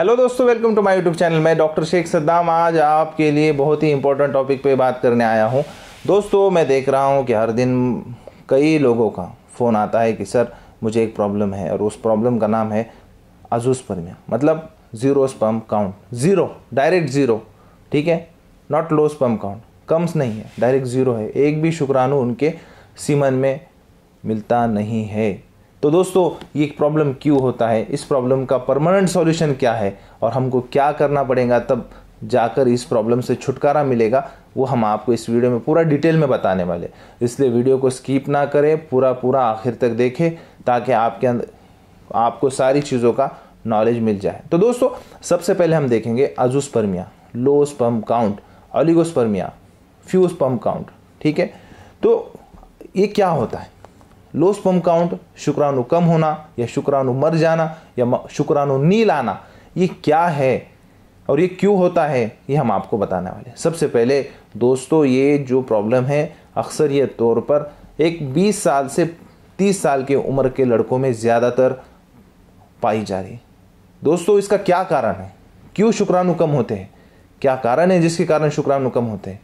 hello दोस्तों welcome to my YouTube channel मैं doctor Shaikh Saddam आज आपके लिए बहुत ही इंपॉर्टेंट टॉपिक पे बात करने आया हूँ दोस्तों मैं देख रहा हूँ कि हर दिन कई लोगों का फ़ोन आता है कि सर मुझे एक प्रॉब्लम है और उस प्रॉब्लम का नाम है अजूस्पर्मिया मतलब zero sperm count zero direct zero ठीक है not low sperm count comes नहीं है डायरेक्ट ज़ीरो है एक भी शुक्राणु उनके सीमन में मिलता नहीं है तो दोस्तों ये प्रॉब्लम क्यों होता है इस प्रॉब्लम का परमानेंट सॉल्यूशन क्या है और हमको क्या करना पड़ेगा तब जाकर इस प्रॉब्लम से छुटकारा मिलेगा वो हम आपको इस वीडियो में पूरा डिटेल में बताने वाले इसलिए वीडियो को स्कीप ना करें पूरा पूरा आखिर तक देखें ताकि आपके अंदर आपको सारी चीज़ों का नॉलेज मिल जाए तो दोस्तों सबसे पहले हम देखेंगे अजुस्पर्मिया स्पम काउंट ऑलिगोस्पर्मिया फ्यूज पम्प काउंट ठीक है तो ये क्या होता है लो स्पम काउंट शुक्राणु कम होना या शुक्राणु मर जाना या शुक्राणु नील आना ये क्या है और ये क्यों होता है ये हम आपको बताने वाले हैं सबसे पहले दोस्तों ये जो प्रॉब्लम है अक्सर ये तौर पर एक 20 साल से 30 साल के उम्र के लड़कों में ज़्यादातर पाई जा रही है दोस्तों इसका क्या कारण है क्यों शुक्राणु कम होते हैं क्या कारण है जिसके कारण शुक्राणु कम होते हैं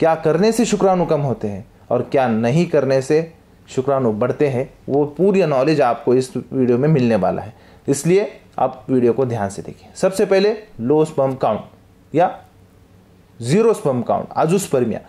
क्या करने से शुक्राणु कम होते हैं और क्या नहीं करने से शुक्राणु बढ़ते हैं वो पूरी नॉलेज आपको इस वीडियो में मिलने वाला है इसलिए आप वीडियो को ध्यान से देखिए सबसे पहले लो स्पम काउंट या जीरो स्पम काउंट आजुस्पर्मिया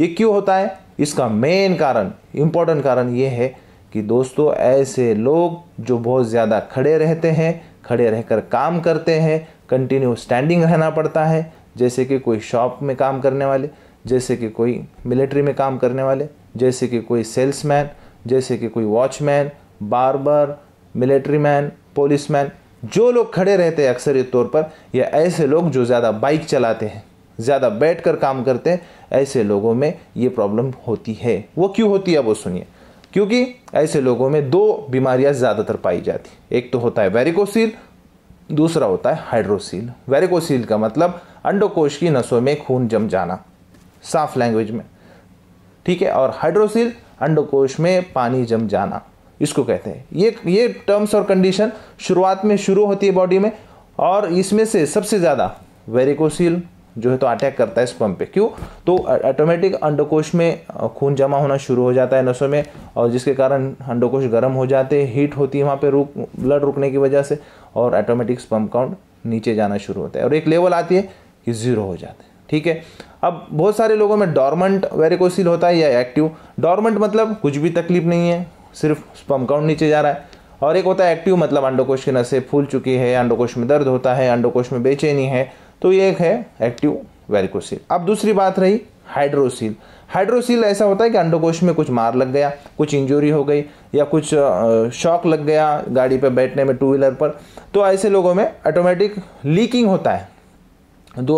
ये क्यों होता है इसका मेन कारण इम्पोर्टेंट कारण ये है कि दोस्तों ऐसे लोग जो बहुत ज़्यादा खड़े रहते हैं खड़े रहकर काम करते हैं कंटिन्यू स्टैंडिंग रहना पड़ता है जैसे कि कोई शॉप में काम करने वाले जैसे कि कोई मिलिट्री में काम करने वाले जैसे कि कोई सेल्समैन जैसे कि कोई watchman barber military man police man जो लोग खड़े रहते हैं अक्सर तौर पर या ऐसे लोग जो ज़्यादा बाइक चलाते हैं ज़्यादा बैठ कर काम करते हैं ऐसे लोगों में ये प्रॉब्लम होती है वो क्यों होती है वो सुनिए क्योंकि ऐसे लोगों में दो बीमारियां ज़्यादातर पाई जाती एक तो होता है वेरिकोसील दूसरा होता है हाइड्रोसील वेरिकोसील का मतलब अंडोकोश की नसों में खून जम जाना साफ लैंग्वेज में ठीक है और हाइड्रोसिल अंडकोश में पानी जम जाना इसको कहते हैं ये ये टर्म्स और कंडीशन शुरुआत में शुरू होती है बॉडी में और इसमें से सबसे ज़्यादा वेरिकोसिल जो है तो अटैक करता है स्पम्प पे क्यों तो ऑटोमेटिक अंडकोश में खून जमा होना शुरू हो जाता है नसों में और जिसके कारण अंडकोश गर्म हो जाते हैं हीट होती है वहाँ पे रुक ब्लड रुकने की वजह से और ऑटोमेटिक स्पम्प काउंट नीचे जाना शुरू होता है और एक लेवल आती है कि ज़ीरो हो जाता है ठीक है अब बहुत सारे लोगों में डॉर्मेंट वेरिकोसिल होता है या एक्टिव डॉर्मेंट मतलब कुछ भी तकलीफ नहीं है सिर्फ स्पम काउंट नीचे जा रहा है और एक होता है एक्टिव मतलब अंडोकोश की नसें फूल चुकी है अंडोकोश में दर्द होता है अंडोकोश में बेचैनी है तो ये एक है एक्टिव वेरिकोसिल अब दूसरी बात रही हाइड्रोसिल हाइड्रोसिल ऐसा होता है कि अंडोकोश में कुछ मार लग गया कुछ इंजरी हो गई या कुछ शॉक लग गया गाड़ी पर बैठने में टू व्हीलर पर तो ऐसे लोगों में ऑटोमेटिक लीकिंग होता है दो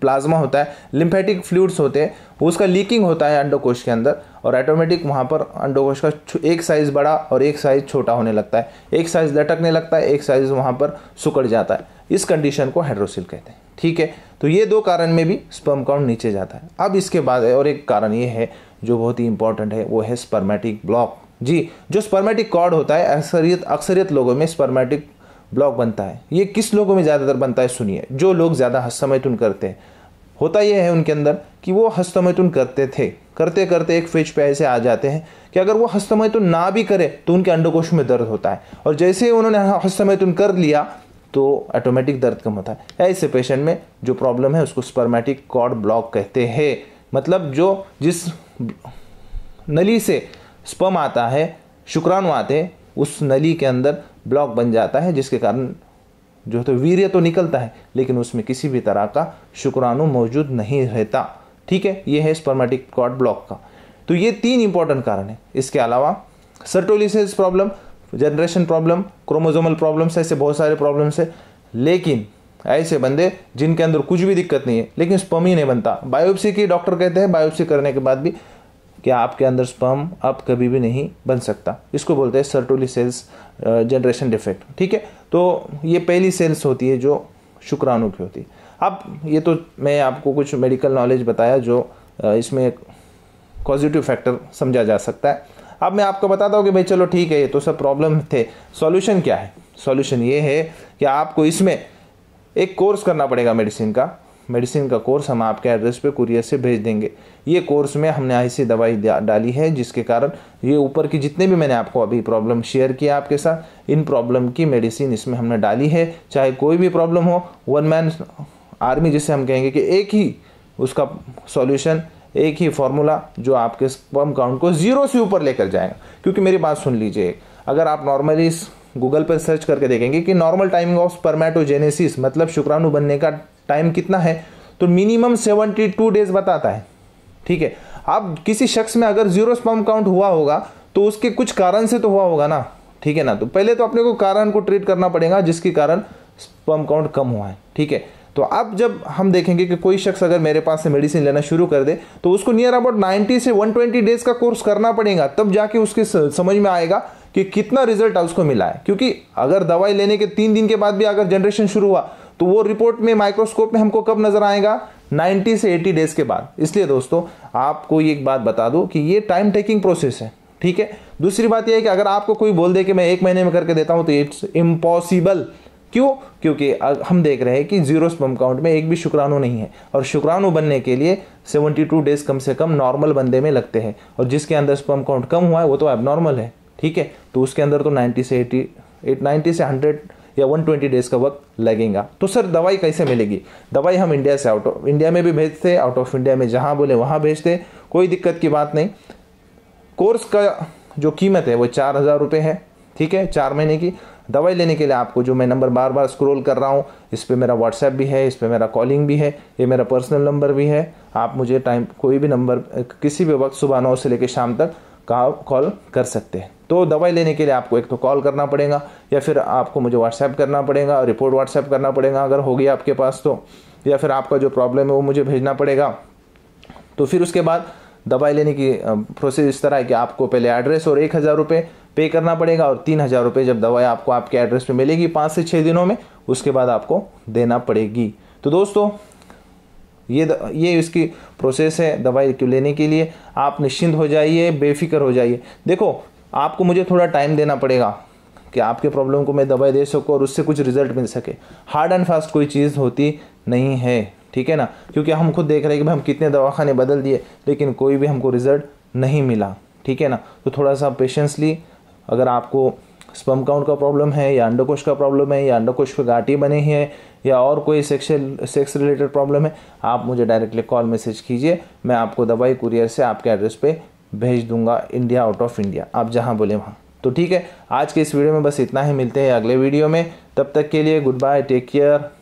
प्लाज्मा होता है लिम्फेटिक फ्लूड्स होते हैं उसका लीकिंग होता है अंडोकोश के अंदर और ऑटोमेटिक वहाँ पर अंडोकोश का एक साइज़ बड़ा और एक साइज़ छोटा होने लगता है एक साइज़ लटकने लगता है एक साइज़ वहाँ पर सुकड़ जाता है इस कंडीशन को हाइड्रोसिल कहते हैं ठीक है तो ये दो कारण में भी स्पर्म काउंट नीचे जाता है अब इसके बाद और एक कारण ये है जो बहुत ही इंपॉर्टेंट है वो है स्पर्मेटिक ब्लॉक जी जो स्पर्मेटिक कॉर्ड होता है अक्सरियत अक्सरियत लोगों में स्पर्मेटिक ब्लॉक बनता है ये किस लोगों में ज़्यादातर बनता है सुनिए जो लोग ज़्यादा हस्तमैथुन करते हैं होता यह है उनके अंदर कि वो हस्तमैथुन करते थे करते करते एक फेज पे ऐसे आ जाते हैं कि अगर वो हस्तमैथुन ना भी करे तो उनके अंडकोश में दर्द होता है और जैसे ही उन्होंने हस्तमैथुन कर लिया तो ऑटोमेटिक दर्द कम होता है ऐसे पेशेंट में जो प्रॉब्लम है उसको स्पर्मेटिक कॉर्ड ब्लॉक कहते हैं मतलब जो जिस नली से स्पम आता है शुक्राणु आते हैं उस नली के अंदर ब्लॉक बन जाता है जिसके कारण जो है तो वीर्य तो निकलता है लेकिन उसमें किसी भी तरह का शुक्राणु मौजूद नहीं रहता ठीक है ये है स्पर्मेटिक कॉर्ड ब्लॉक का तो ये तीन इंपॉर्टेंट कारण है इसके अलावा सर्टोलिसिस problem generation problem chromosomal problems ऐसे बहुत सारे प्रॉब्लम्स है लेकिन ऐसे बंदे जिनके अंदर कुछ भी दिक्कत नहीं है लेकिन स्पमी ही नहीं बनता बायोप्सी की डॉक्टर कहते हैं बायोप्सी करने के बाद भी कि आपके अंदर स्पर्म अब कभी भी नहीं बन सकता इसको बोलते हैं सर्टोली सेल्स जनरेशन डिफेक्ट ठीक है तो ये पहली सेल्स होती है जो शुक्राणु की होती है अब ये तो मैं आपको कुछ मेडिकल नॉलेज बताया जो इसमें एक पॉजिटिव फैक्टर समझा जा सकता है अब मैं आपको बताता हूँ कि भाई चलो ठीक है ये तो सब प्रॉब्लम थे सॉल्यूशन क्या है सॉल्यूशन ये है कि आपको इसमें एक कोर्स करना पड़ेगा मेडिसिन का मेडिसिन का कोर्स हम आपके एड्रेस पे कुरियर से भेज देंगे ये कोर्स में हमने ऐसी दवाई डाली है जिसके कारण ये ऊपर की जितने भी मैंने आपको अभी प्रॉब्लम शेयर किया आपके साथ इन प्रॉब्लम की मेडिसिन इसमें हमने डाली है चाहे कोई भी प्रॉब्लम हो वन मैन आर्मी जिसे हम कहेंगे कि एक ही उसका सॉल्यूशन एक ही फॉर्मूला जो आपके स्पम काउंट को ज़ीरो से ऊपर लेकर जाएगा क्योंकि मेरी बात सुन लीजिए अगर आप नॉर्मली गूगल पर सर्च करके देखेंगे कि नॉर्मल टाइमिंग ऑफ स्पर्मेटोजेनेसिस मतलब शुक्राणु बनने का टाइम कितना है तो मिनिमम सेवेंटी टू डेज बताता है ठीक है अब किसी शख्स में अगर जीरो स्पर्म काउंट हुआ होगा तो उसके कुछ कारण से तो हुआ होगा ना ठीक है ना तो पहले तो अपने को कारण को ट्रीट करना पड़ेगा जिसके कारण स्पर्म काउंट कम हुआ है ठीक है तो अब जब हम देखेंगे कि कोई शख्स अगर मेरे पास से मेडिसिन लेना शुरू कर दे तो उसको नियर अबाउट 90 से 120 डेज का कोर्स करना पड़ेगा तब जाके उसके समझ में आएगा कि कितना रिजल्ट उसको मिला है क्योंकि अगर दवाई लेने के तीन दिन के बाद भी अगर जनरेशन शुरू हुआ तो वो रिपोर्ट में माइक्रोस्कोप में हमको कब नजर आएगा 90 से 80 डेज के बाद इसलिए दोस्तों आपको एक बात बता दूं कि ये टाइम टेकिंग प्रोसेस है ठीक है दूसरी बात यह है कि अगर आपको कोई बोल दे कि मैं एक महीने में करके देता हूं तो इट्स इम्पॉसिबल क्यों क्योंकि हम देख रहे हैं कि जीरो स्पम काउंट में एक भी शुक्राणु नहीं है और शुक्राणु बनने के लिए 72 डेज कम से कम नॉर्मल बंदे में लगते हैं और जिसके अंदर स्पम काउंट कम हुआ है वो तो एबनॉर्मल है ठीक है तो उसके अंदर तो नाइन्टी से एटी एट नाइन्टी से हंड्रेड या 120 डेज़ का वक्त लगेगा तो सर दवाई कैसे मिलेगी दवाई हम इंडिया से आउट ऑफ इंडिया में भी भेजते आउट ऑफ इंडिया में जहाँ बोले वहाँ भेजते कोई दिक्कत की बात नहीं कोर्स का जो कीमत है वो चार हज़ार रुपये है ठीक है चार महीने की दवाई लेने के लिए आपको जो मैं नंबर बार बार स्क्रॉल कर रहा हूँ इस पर मेरा व्हाट्सएप भी है इस पर मेरा कॉलिंग भी है ये मेरा पर्सनल नंबर भी है आप मुझे टाइम कोई भी नंबर किसी भी वक्त सुबह नौ से लेकर शाम तक कॉल कर सकते हैं तो दवाई लेने के लिए आपको एक तो कॉल करना पड़ेगा या फिर आपको मुझे व्हाट्सएप करना पड़ेगा रिपोर्ट व्हाट्सएप करना पड़ेगा अगर होगी आपके पास तो या फिर आपका जो प्रॉब्लम है वो मुझे भेजना पड़ेगा तो फिर उसके बाद दवाई लेने की प्रोसेस इस तरह है कि आपको पहले एड्रेस और एक हज़ार रुपये पे करना पड़ेगा और तीन हज़ार रुपये जब दवाई आपको आपके एड्रेस पे मिलेगी पाँच से छः दिनों में उसके बाद आपको देना पड़ेगी तो दोस्तों ये द, ये इसकी प्रोसेस है दवाई लेने के लिए आप निश्चिंत हो जाइए बेफिक्र हो जाइए देखो आपको मुझे थोड़ा टाइम देना पड़ेगा कि आपके प्रॉब्लम को मैं दवाई दे सकूँ और उससे कुछ रिजल्ट मिल सके हार्ड एंड फास्ट कोई चीज़ होती नहीं है ठीक है ना क्योंकि हम खुद देख रहे हैं कि भाई हम कितने दवाखाने बदल दिए लेकिन कोई भी हमको रिजल्ट नहीं मिला ठीक है ना तो थोड़ा सा पेशेंसली अगर आपको स्पम काउंट का प्रॉब्लम है या अंडोकोश का प्रॉब्लम है या अंडोकोश पर गांठी बनी है या और कोई सेक्शल सेक्स रिलेटेड प्रॉब्लम है आप मुझे डायरेक्टली कॉल मैसेज कीजिए मैं आपको दवाई कुरियर से आपके एड्रेस पे भेज दूंगा इंडिया आउट ऑफ इंडिया आप जहाँ बोले वहाँ तो ठीक है आज के इस वीडियो में बस इतना ही मिलते हैं अगले वीडियो में तब तक के लिए गुड बाय टेक केयर